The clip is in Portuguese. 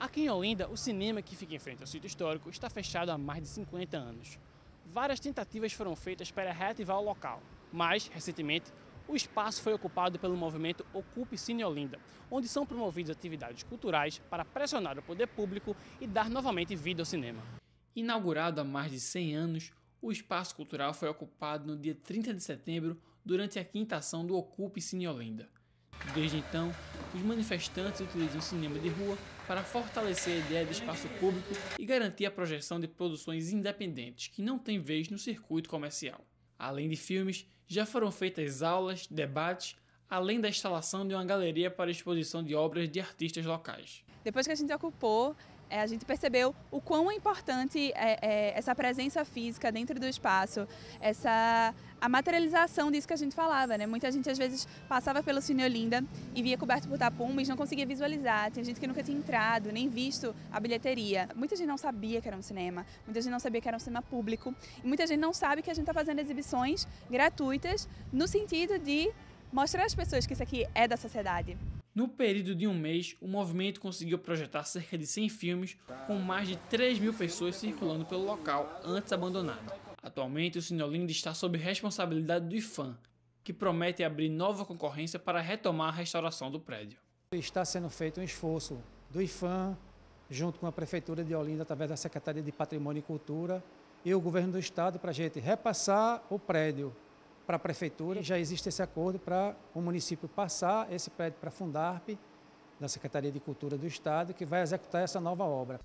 Aqui em Olinda, o cinema que fica em frente ao sítio histórico está fechado há mais de 50 anos. Várias tentativas foram feitas para reativar o local, mas, recentemente, o espaço foi ocupado pelo movimento Ocupe Cine Olinda, onde são promovidas atividades culturais para pressionar o poder público e dar novamente vida ao cinema. Inaugurado há mais de 100 anos, o espaço cultural foi ocupado no dia 30 de setembro durante a quinta ação do Ocupe Cine Olinda. Desde então, os manifestantes utilizam o cinema de rua para fortalecer a ideia de espaço público e garantir a projeção de produções independentes que não têm vez no circuito comercial. Além de filmes, já foram feitas aulas, debates, além da instalação de uma galeria para exposição de obras de artistas locais. Depois que a gente ocupou, é, a gente percebeu o quão importante é, é, essa presença física dentro do espaço, essa a materialização disso que a gente falava, né? Muita gente às vezes passava pelo Cine Olinda e via coberto por tapumes, não conseguia visualizar. Tem gente que nunca tinha entrado, nem visto a bilheteria. Muita gente não sabia que era um cinema, muita gente não sabia que era um cinema público, e muita gente não sabe que a gente está fazendo exibições gratuitas no sentido de mostrar às pessoas que isso aqui é da sociedade, no período de um mês, o movimento conseguiu projetar cerca de 100 filmes, com mais de 3 mil pessoas circulando pelo local antes abandonado. Atualmente, o Sinolinda está sob responsabilidade do IFAM, que promete abrir nova concorrência para retomar a restauração do prédio. Está sendo feito um esforço do IFAM, junto com a Prefeitura de Olinda, através da Secretaria de Patrimônio e Cultura, e o Governo do Estado, para a gente repassar o prédio para a prefeitura. Já existe esse acordo para o município passar esse prédio para a Fundarp, da Secretaria de Cultura do Estado, que vai executar essa nova obra.